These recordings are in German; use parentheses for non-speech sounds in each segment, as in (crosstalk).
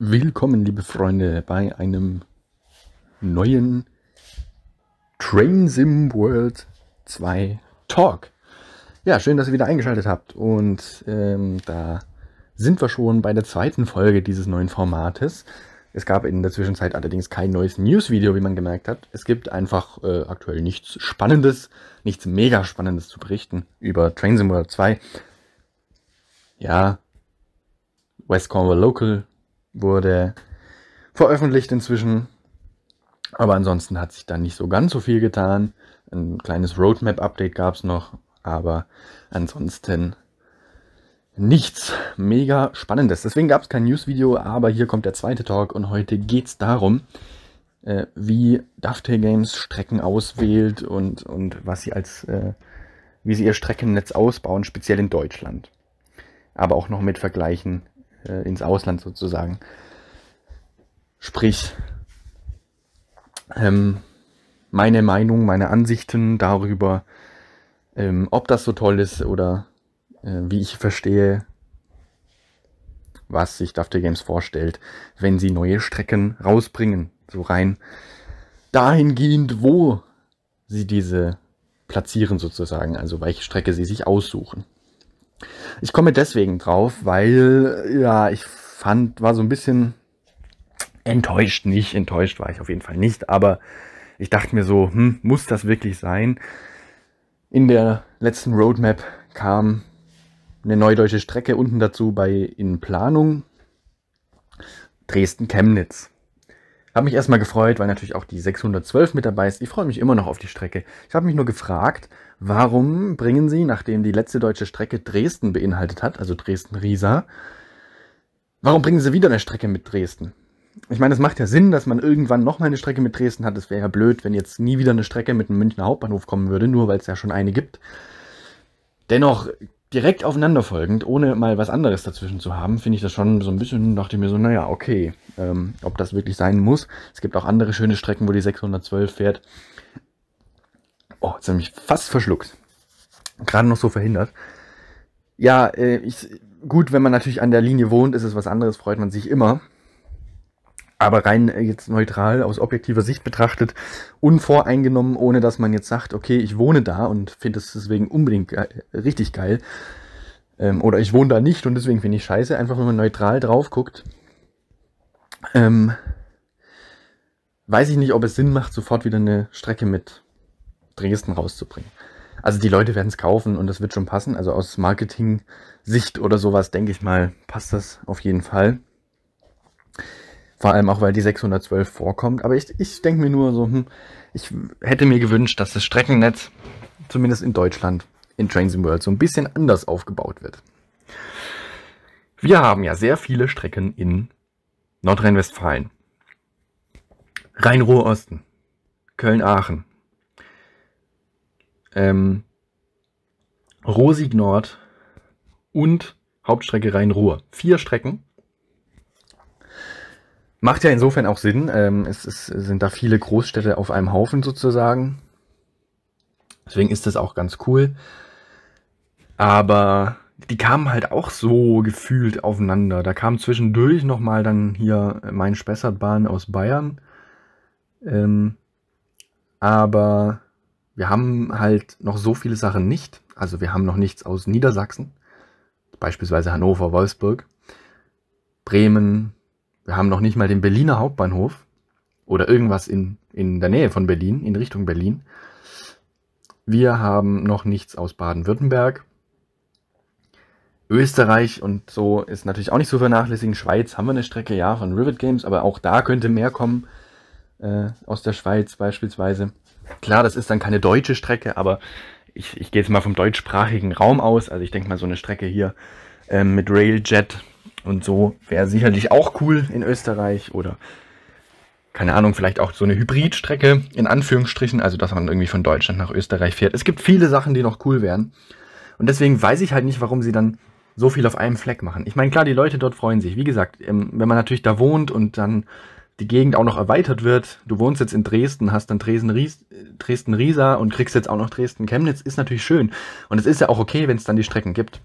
Willkommen, liebe Freunde, bei einem neuen Train Sim World 2 Talk. Ja, schön, dass ihr wieder eingeschaltet habt. Und ähm, da sind wir schon bei der zweiten Folge dieses neuen Formates. Es gab in der Zwischenzeit allerdings kein neues News-Video, wie man gemerkt hat. Es gibt einfach äh, aktuell nichts Spannendes, nichts mega Spannendes zu berichten über Train Sim World 2. Ja, West Cornwall Local wurde veröffentlicht inzwischen. Aber ansonsten hat sich da nicht so ganz so viel getan. Ein kleines Roadmap-Update gab es noch, aber ansonsten nichts mega Spannendes. Deswegen gab es kein News-Video, aber hier kommt der zweite Talk und heute geht es darum, äh, wie Dovetail Games Strecken auswählt und, und was sie als, äh, wie sie ihr Streckennetz ausbauen, speziell in Deutschland. Aber auch noch mit Vergleichen äh, ins Ausland sozusagen. Sprich, ähm, meine Meinung, meine Ansichten darüber, ähm, ob das so toll ist oder äh, wie ich verstehe, was sich Dafter Games vorstellt, wenn sie neue Strecken rausbringen. So rein dahingehend, wo sie diese platzieren sozusagen, also welche Strecke sie sich aussuchen. Ich komme deswegen drauf, weil ja, ich fand, war so ein bisschen enttäuscht nicht, enttäuscht war ich auf jeden Fall nicht, aber ich dachte mir so, hm, muss das wirklich sein? In der letzten Roadmap kam eine neudeutsche Strecke unten dazu bei in Planung Dresden-Chemnitz. Habe mich erstmal gefreut, weil natürlich auch die 612 mit dabei ist. Ich freue mich immer noch auf die Strecke. Ich habe mich nur gefragt, warum bringen sie, nachdem die letzte deutsche Strecke Dresden beinhaltet hat, also Dresden-Riesa, warum bringen sie wieder eine Strecke mit Dresden? Ich meine, es macht ja Sinn, dass man irgendwann nochmal eine Strecke mit Dresden hat. Es wäre ja blöd, wenn jetzt nie wieder eine Strecke mit dem Münchner Hauptbahnhof kommen würde, nur weil es ja schon eine gibt. Dennoch direkt aufeinanderfolgend, ohne mal was anderes dazwischen zu haben, finde ich das schon so ein bisschen, dachte ich mir so, naja, okay, ähm, ob das wirklich sein muss. Es gibt auch andere schöne Strecken, wo die 612 fährt. Oh, jetzt habe ich mich fast verschluckt. Gerade noch so verhindert. Ja, äh, ich, gut, wenn man natürlich an der Linie wohnt, ist es was anderes, freut man sich immer aber rein äh, jetzt neutral aus objektiver Sicht betrachtet, unvoreingenommen, ohne dass man jetzt sagt, okay, ich wohne da und finde es deswegen unbedingt ge äh, richtig geil. Ähm, oder ich wohne da nicht und deswegen finde ich scheiße. Einfach wenn man neutral drauf guckt, ähm, weiß ich nicht, ob es Sinn macht, sofort wieder eine Strecke mit Dresden rauszubringen. Also die Leute werden es kaufen und das wird schon passen. Also aus Marketing-Sicht oder sowas, denke ich mal, passt das auf jeden Fall. Vor allem auch, weil die 612 vorkommt. Aber ich, ich denke mir nur so, hm, ich hätte mir gewünscht, dass das Streckennetz, zumindest in Deutschland, in Trains in World so ein bisschen anders aufgebaut wird. Wir haben ja sehr viele Strecken in Nordrhein-Westfalen. Rhein-Ruhr-Osten, Köln-Aachen, ähm, Rosig-Nord und Hauptstrecke Rhein-Ruhr. Vier Strecken Macht ja insofern auch Sinn. Ähm, es, es sind da viele Großstädte auf einem Haufen sozusagen. Deswegen ist das auch ganz cool. Aber die kamen halt auch so gefühlt aufeinander. Da kam zwischendurch nochmal dann hier mein Spessartbahn aus Bayern. Ähm, aber wir haben halt noch so viele Sachen nicht. Also wir haben noch nichts aus Niedersachsen, beispielsweise Hannover, Wolfsburg, Bremen, wir haben noch nicht mal den Berliner Hauptbahnhof oder irgendwas in, in der Nähe von Berlin, in Richtung Berlin. Wir haben noch nichts aus Baden-Württemberg. Österreich und so ist natürlich auch nicht zu vernachlässigen. Schweiz haben wir eine Strecke, ja, von Rivet Games, aber auch da könnte mehr kommen. Äh, aus der Schweiz beispielsweise. Klar, das ist dann keine deutsche Strecke, aber ich, ich gehe jetzt mal vom deutschsprachigen Raum aus. Also ich denke mal, so eine Strecke hier äh, mit Railjet und so wäre sicherlich auch cool in Österreich oder keine Ahnung, vielleicht auch so eine Hybridstrecke in Anführungsstrichen, also dass man irgendwie von Deutschland nach Österreich fährt. Es gibt viele Sachen, die noch cool wären. Und deswegen weiß ich halt nicht, warum sie dann so viel auf einem Fleck machen. Ich meine, klar, die Leute dort freuen sich. Wie gesagt, ähm, wenn man natürlich da wohnt und dann die Gegend auch noch erweitert wird, du wohnst jetzt in Dresden, hast dann Dresden-Riesa Dresden und kriegst jetzt auch noch Dresden-Chemnitz, ist natürlich schön. Und es ist ja auch okay, wenn es dann die Strecken gibt.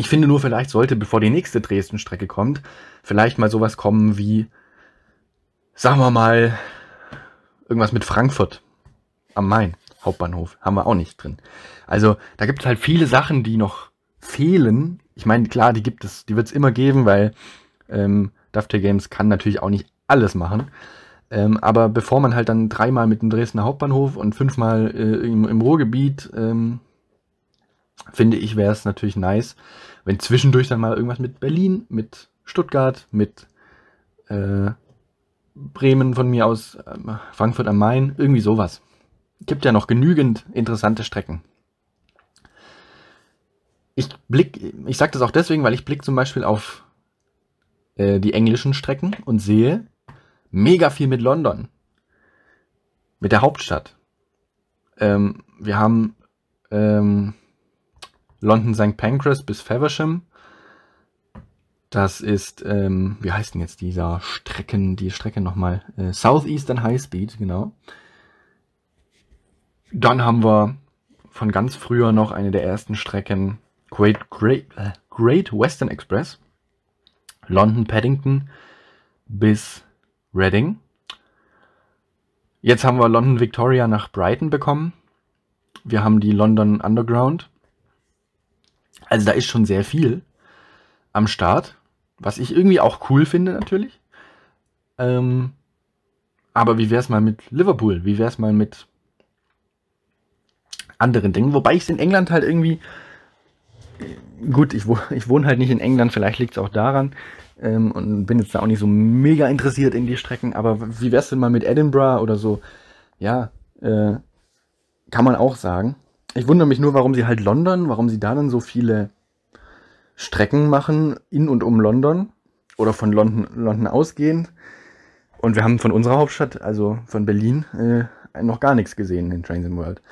Ich finde nur, vielleicht sollte, bevor die nächste Dresden-Strecke kommt, vielleicht mal sowas kommen wie, sagen wir mal, irgendwas mit Frankfurt am Main, Hauptbahnhof. Haben wir auch nicht drin. Also da gibt es halt viele Sachen, die noch fehlen. Ich meine, klar, die gibt es, die wird es immer geben, weil ähm, Dovetail Games kann natürlich auch nicht alles machen. Ähm, aber bevor man halt dann dreimal mit dem Dresdner Hauptbahnhof und fünfmal äh, im, im, Ruhrgebiet ähm, finde ich, wäre es natürlich nice, wenn zwischendurch dann mal irgendwas mit Berlin, mit Stuttgart, mit äh, Bremen von mir aus, äh, Frankfurt am Main, irgendwie sowas. Gibt ja noch genügend interessante Strecken. Ich blick, ich sage das auch deswegen, weil ich blick zum Beispiel auf äh, die englischen Strecken und sehe mega viel mit London, mit der Hauptstadt. Ähm, wir haben ähm, London St. Pancras bis Faversham. Das ist, ähm, wie heißt denn jetzt dieser Strecken, die Strecke nochmal? Äh, Southeastern High Speed, genau. Dann haben wir von ganz früher noch eine der ersten Strecken Great, Great, äh, Great Western Express. London Paddington bis Reading. Jetzt haben wir London Victoria nach Brighton bekommen. Wir haben die London Underground. Also da ist schon sehr viel am Start, was ich irgendwie auch cool finde natürlich. Ähm, aber wie wäre es mal mit Liverpool? Wie wäre es mal mit anderen Dingen? Wobei ich es in England halt irgendwie... Äh, gut, ich, wohne, (laughs) ich wohne halt nicht in England, vielleicht liegt es auch daran. Ähm, und bin jetzt da auch nicht so mega interessiert in die Strecken. Aber wie wäre es denn mal mit Edinburgh oder so? Ja, äh, kann man auch sagen ich wundere mich nur, warum sie halt London, warum sie da dann so viele Strecken machen in und um London oder von London, London ausgehend. Und wir haben von unserer Hauptstadt, also von Berlin, äh, noch gar nichts gesehen in Trains in World.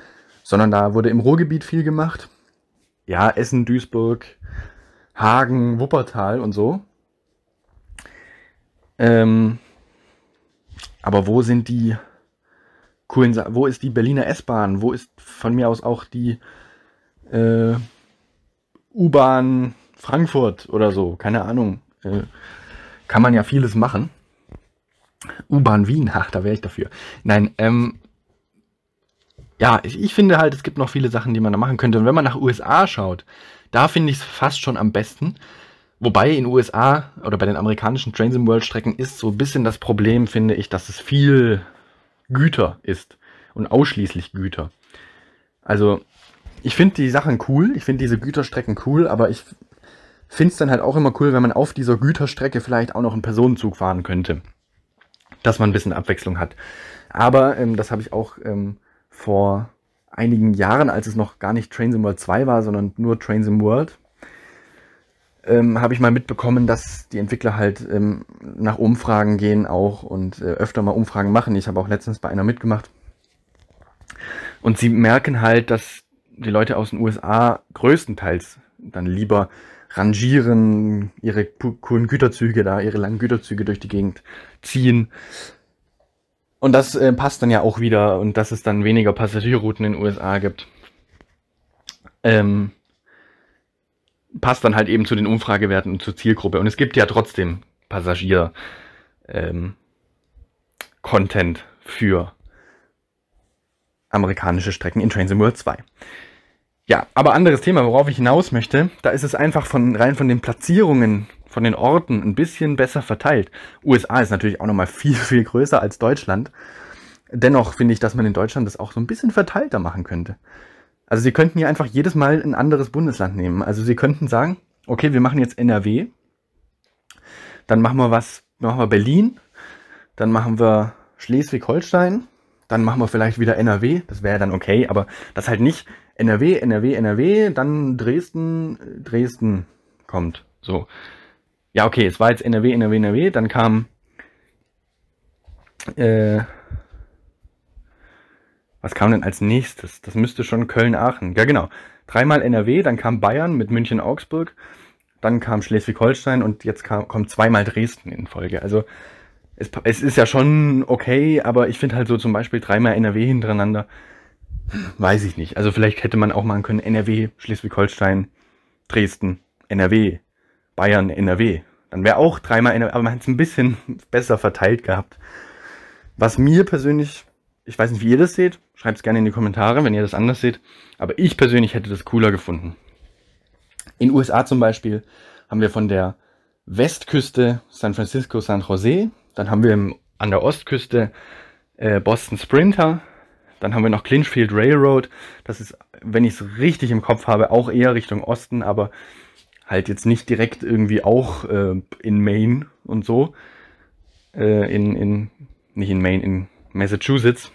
Sondern da wurde im Ruhrgebiet viel gemacht. Ja, Essen, Duisburg, Hagen, Wuppertal und so. Ähm, aber wo sind die coolen Sachen. Wo ist die Berliner S-Bahn? Wo ist von mir aus auch die äh, U-Bahn Frankfurt oder so? Keine Ahnung. Äh, kann man ja vieles machen. U-Bahn Wien, ach, da wäre ich dafür. Nein, ähm, ja, ich, ich, finde halt, es gibt noch viele Sachen, die man da machen könnte. Und wenn man nach USA schaut, da finde ich es fast schon am besten. Wobei in USA oder bei den amerikanischen Trains in World Strecken ist so ein bisschen das Problem, finde ich, dass es viel Güter ist und ausschließlich Güter. Also ich finde die Sachen cool, ich finde diese Güterstrecken cool, aber ich finde es dann halt auch immer cool, wenn man auf dieser Güterstrecke vielleicht auch noch einen Personenzug fahren könnte. Dass man ein bisschen Abwechslung hat. Aber ähm, das habe ich auch ähm, vor einigen Jahren, als es noch gar nicht Trains in World 2 war, sondern nur Trains in World, ähm, habe ich mal mitbekommen, dass die Entwickler halt ähm, nach Umfragen gehen auch und äh, öfter mal Umfragen machen. Ich habe auch letztens bei einer mitgemacht. Und sie merken halt, dass die Leute aus den USA größtenteils dann lieber rangieren, ihre coolen Güterzüge da, ihre langen Güterzüge durch die Gegend ziehen. Und das äh, passt dann ja auch wieder und dass es dann weniger Passagierrouten in den USA gibt. Ähm, passt dann halt eben zu den Umfragewerten und zur Zielgruppe. Und es gibt ja trotzdem Passagier-Content ähm, für amerikanische Strecken in Trains in World 2. Ja, aber anderes Thema, worauf ich hinaus möchte, da ist es einfach von rein von den Platzierungen, von den Orten ein bisschen besser verteilt. USA ist natürlich auch nochmal viel, (laughs) viel größer als Deutschland. Dennoch finde ich, dass man in Deutschland das auch so ein bisschen verteilter machen könnte. Also sie könnten ja einfach jedes Mal ein anderes Bundesland nehmen. Also sie könnten sagen, okay, wir machen jetzt NRW, dann machen wir was, machen wir Berlin, dann machen wir Schleswig-Holstein, dann machen wir vielleicht wieder NRW, das wäre dann okay, aber das halt nicht NRW, NRW, NRW, dann Dresden, Dresden kommt. So. Ja, okay, es war jetzt NRW, NRW, NRW, dann kam äh, was kam denn als nächstes? Das müsste schon Köln-Aachen. Ja, genau. Dreimal NRW, dann kam Bayern mit München-Augsburg, dann kam Schleswig-Holstein und jetzt kam, kommt zweimal Dresden in Folge. Also es, es ist ja schon okay, aber ich finde halt so zum Beispiel dreimal NRW hintereinander, weiß ich nicht. Also vielleicht hätte man auch machen können NRW, Schleswig-Holstein, Dresden, NRW, Bayern, NRW. Dann wäre auch dreimal NRW, aber man hätte es ein bisschen besser verteilt gehabt. Was mir persönlich ich weiß nicht, wie ihr das seht. Schreibt es gerne in die Kommentare, wenn ihr das anders seht. Aber ich persönlich hätte das cooler gefunden. In USA zum Beispiel haben wir von der Westküste San Francisco, San Jose. Dann haben wir an der Ostküste äh, Boston Sprinter. Dann haben wir noch Clinchfield Railroad. Das ist, wenn ich es richtig im Kopf habe, auch eher Richtung Osten, aber halt jetzt nicht direkt irgendwie auch äh, in Maine und so. Äh, in, in, nicht in Maine, in Massachusetts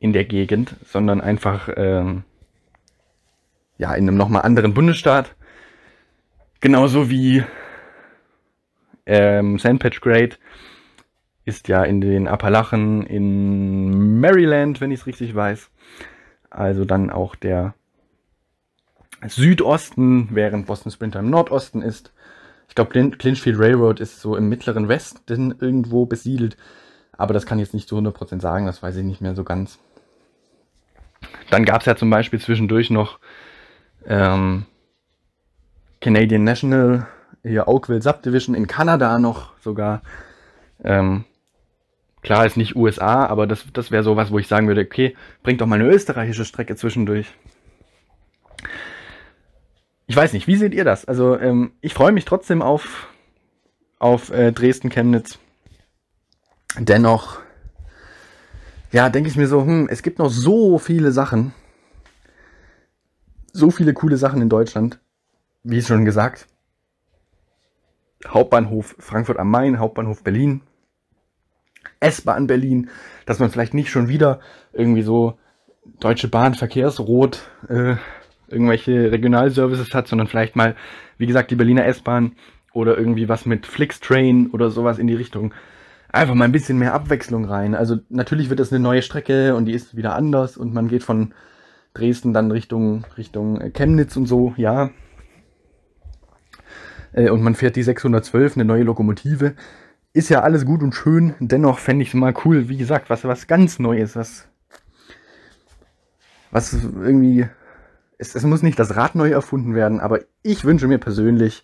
in der Gegend, sondern einfach ähm, ja in einem nochmal anderen Bundesstaat. Genauso wie ähm, Sandpatch Grade ist ja in den Appalachen in Maryland, wenn ich es richtig weiß. Also dann auch der Südosten, während Boston Sprinter im Nordosten ist. Ich glaube, Clinchfield Railroad ist so im mittleren Westen irgendwo besiedelt. Aber das kann ich jetzt nicht zu 100% sagen, das weiß ich nicht mehr so ganz. Dann gab es ja zum Beispiel zwischendurch noch ähm, Canadian National, hier Oakville Subdivision in Kanada noch sogar. Ähm, klar ist nicht USA, aber das, das wäre sowas, wo ich sagen würde, okay, bringt doch mal eine österreichische Strecke zwischendurch. Ich weiß nicht, wie seht ihr das? Also ähm, ich freue mich trotzdem auf, auf äh, Dresden-Chemnitz. Dennoch ja, denke ich mir so, hm, es gibt noch so viele Sachen, so viele coole Sachen in Deutschland, wie schon gesagt. Hauptbahnhof Frankfurt am Main, Hauptbahnhof Berlin, S-Bahn Berlin, dass man vielleicht nicht schon wieder irgendwie so Deutsche Bahn, Verkehrsrot, äh, irgendwelche Regionalservices hat, sondern vielleicht mal, wie gesagt, die Berliner S-Bahn oder irgendwie was mit Flixtrain oder sowas in die Richtung einfach mal ein bisschen mehr Abwechslung rein. Also natürlich wird das eine neue Strecke und die ist wieder anders und man geht von Dresden dann Richtung, Richtung äh, Chemnitz und so, ja. Äh, und man fährt die 612, eine neue Lokomotive. Ist ja alles gut und schön, dennoch fände ich es mal cool, wie gesagt, was, was ganz Neues, was, was irgendwie, es, es muss nicht das Rad neu erfunden werden, aber ich wünsche mir persönlich,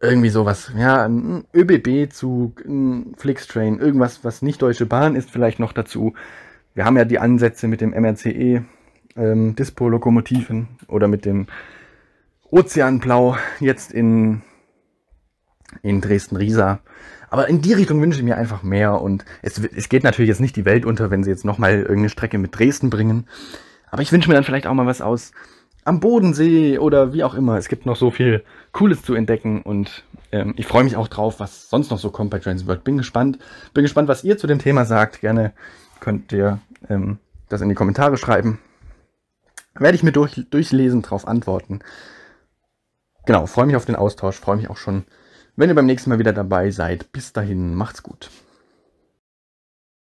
irgendwie sowas. Ja, ein ÖBB-Zug, ein Flixtrain, irgendwas, was nicht Deutsche Bahn ist, vielleicht noch dazu. Wir haben ja die Ansätze mit dem MRCE, ähm, Dispo-Lokomotiven oder mit dem Ozeanblau jetzt in, in Dresden-Riesa. Aber in die Richtung wünsche ich mir einfach mehr und es, es geht natürlich jetzt nicht die Welt unter, wenn sie jetzt nochmal irgendeine Strecke mit Dresden bringen. Aber ich wünsche mir dann vielleicht auch mal was aus am Bodensee oder wie auch immer. Es gibt noch so viel Cooles zu entdecken und ähm, ich freue mich auch drauf, was sonst noch so kommt bei Trains World. Bin gespannt, bin gespannt, was ihr zu dem Thema sagt. Gerne könnt ihr ähm, das in die Kommentare schreiben. Werde ich mir durch, durchlesen, darauf antworten. Genau, freue mich auf den Austausch, freue mich auch schon, wenn ihr beim nächsten Mal wieder dabei seid. Bis dahin, macht's gut.